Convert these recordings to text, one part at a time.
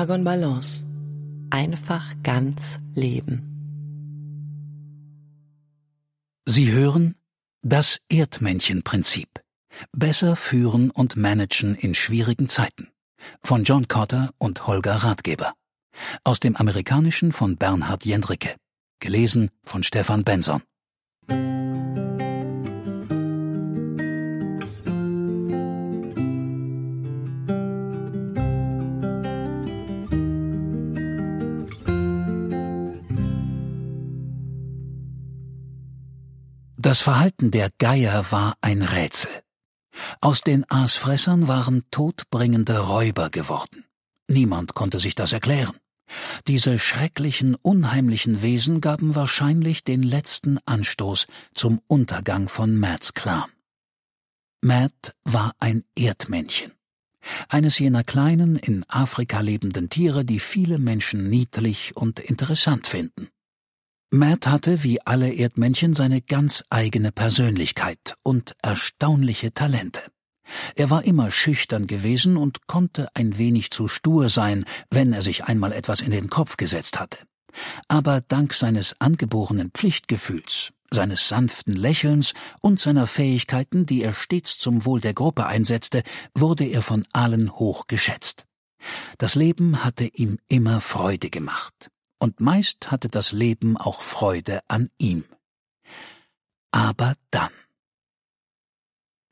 Argon Balance. Einfach ganz leben. Sie hören das Erdmännchenprinzip. Besser führen und managen in schwierigen Zeiten. Von John Cotter und Holger Ratgeber. Aus dem Amerikanischen von Bernhard Jendricke. Gelesen von Stefan Benson. Das Verhalten der Geier war ein Rätsel. Aus den Aasfressern waren todbringende Räuber geworden. Niemand konnte sich das erklären. Diese schrecklichen, unheimlichen Wesen gaben wahrscheinlich den letzten Anstoß zum Untergang von Matts Clan. Matt war ein Erdmännchen. Eines jener kleinen, in Afrika lebenden Tiere, die viele Menschen niedlich und interessant finden. Matt hatte wie alle Erdmännchen seine ganz eigene Persönlichkeit und erstaunliche Talente. Er war immer schüchtern gewesen und konnte ein wenig zu stur sein, wenn er sich einmal etwas in den Kopf gesetzt hatte. Aber dank seines angeborenen Pflichtgefühls, seines sanften Lächelns und seiner Fähigkeiten, die er stets zum Wohl der Gruppe einsetzte, wurde er von allen hoch geschätzt. Das Leben hatte ihm immer Freude gemacht und meist hatte das Leben auch Freude an ihm. Aber dann.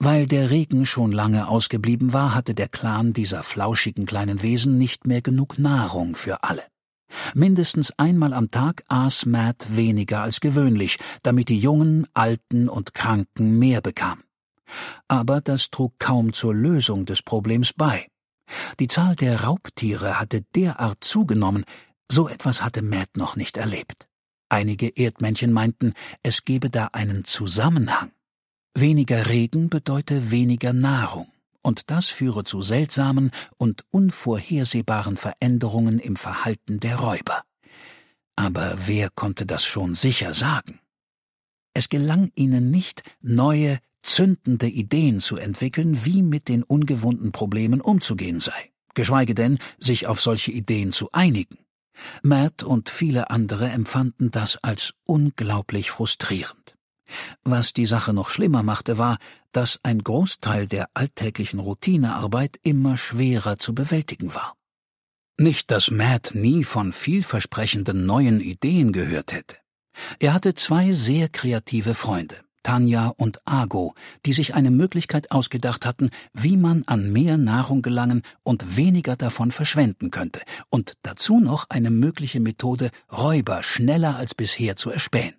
Weil der Regen schon lange ausgeblieben war, hatte der Clan dieser flauschigen kleinen Wesen nicht mehr genug Nahrung für alle. Mindestens einmal am Tag aß Matt weniger als gewöhnlich, damit die Jungen, Alten und Kranken mehr bekamen. Aber das trug kaum zur Lösung des Problems bei. Die Zahl der Raubtiere hatte derart zugenommen, so etwas hatte Matt noch nicht erlebt. Einige Erdmännchen meinten, es gebe da einen Zusammenhang. Weniger Regen bedeute weniger Nahrung, und das führe zu seltsamen und unvorhersehbaren Veränderungen im Verhalten der Räuber. Aber wer konnte das schon sicher sagen? Es gelang ihnen nicht, neue, zündende Ideen zu entwickeln, wie mit den ungewohnten Problemen umzugehen sei, geschweige denn, sich auf solche Ideen zu einigen. Matt und viele andere empfanden das als unglaublich frustrierend. Was die Sache noch schlimmer machte, war, dass ein Großteil der alltäglichen Routinearbeit immer schwerer zu bewältigen war. Nicht, dass Matt nie von vielversprechenden neuen Ideen gehört hätte. Er hatte zwei sehr kreative Freunde. Tanja und Ago, die sich eine Möglichkeit ausgedacht hatten, wie man an mehr Nahrung gelangen und weniger davon verschwenden könnte, und dazu noch eine mögliche Methode, Räuber schneller als bisher zu erspähen.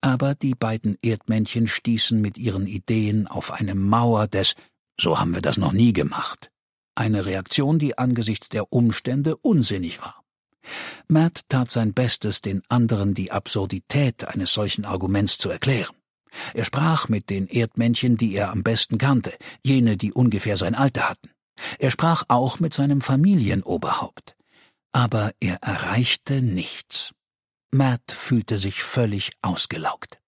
Aber die beiden Erdmännchen stießen mit ihren Ideen auf eine Mauer des So haben wir das noch nie gemacht. Eine Reaktion, die angesichts der Umstände unsinnig war. Matt tat sein Bestes, den anderen die Absurdität eines solchen Arguments zu erklären. Er sprach mit den Erdmännchen, die er am besten kannte, jene, die ungefähr sein Alter hatten. Er sprach auch mit seinem Familienoberhaupt. Aber er erreichte nichts. Matt fühlte sich völlig ausgelaugt.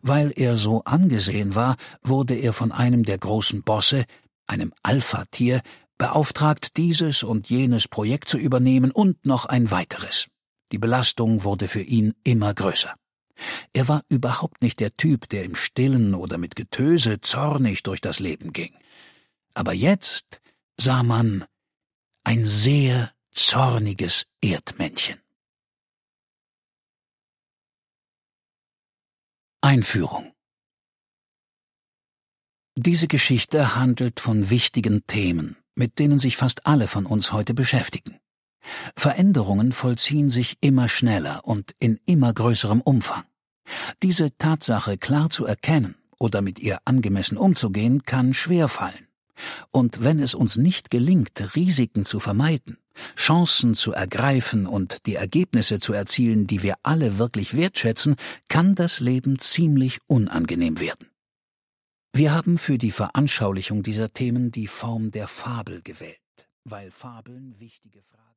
Weil er so angesehen war, wurde er von einem der großen Bosse, einem Alpha-Tier, beauftragt, dieses und jenes Projekt zu übernehmen und noch ein weiteres. Die Belastung wurde für ihn immer größer. Er war überhaupt nicht der Typ, der im Stillen oder mit Getöse zornig durch das Leben ging. Aber jetzt sah man ein sehr zorniges Erdmännchen. Einführung Diese Geschichte handelt von wichtigen Themen, mit denen sich fast alle von uns heute beschäftigen. Veränderungen vollziehen sich immer schneller und in immer größerem Umfang. Diese Tatsache klar zu erkennen oder mit ihr angemessen umzugehen, kann schwer fallen. Und wenn es uns nicht gelingt, Risiken zu vermeiden, Chancen zu ergreifen und die Ergebnisse zu erzielen, die wir alle wirklich wertschätzen, kann das Leben ziemlich unangenehm werden. Wir haben für die Veranschaulichung dieser Themen die Form der Fabel gewählt, weil Fabeln wichtige Fragen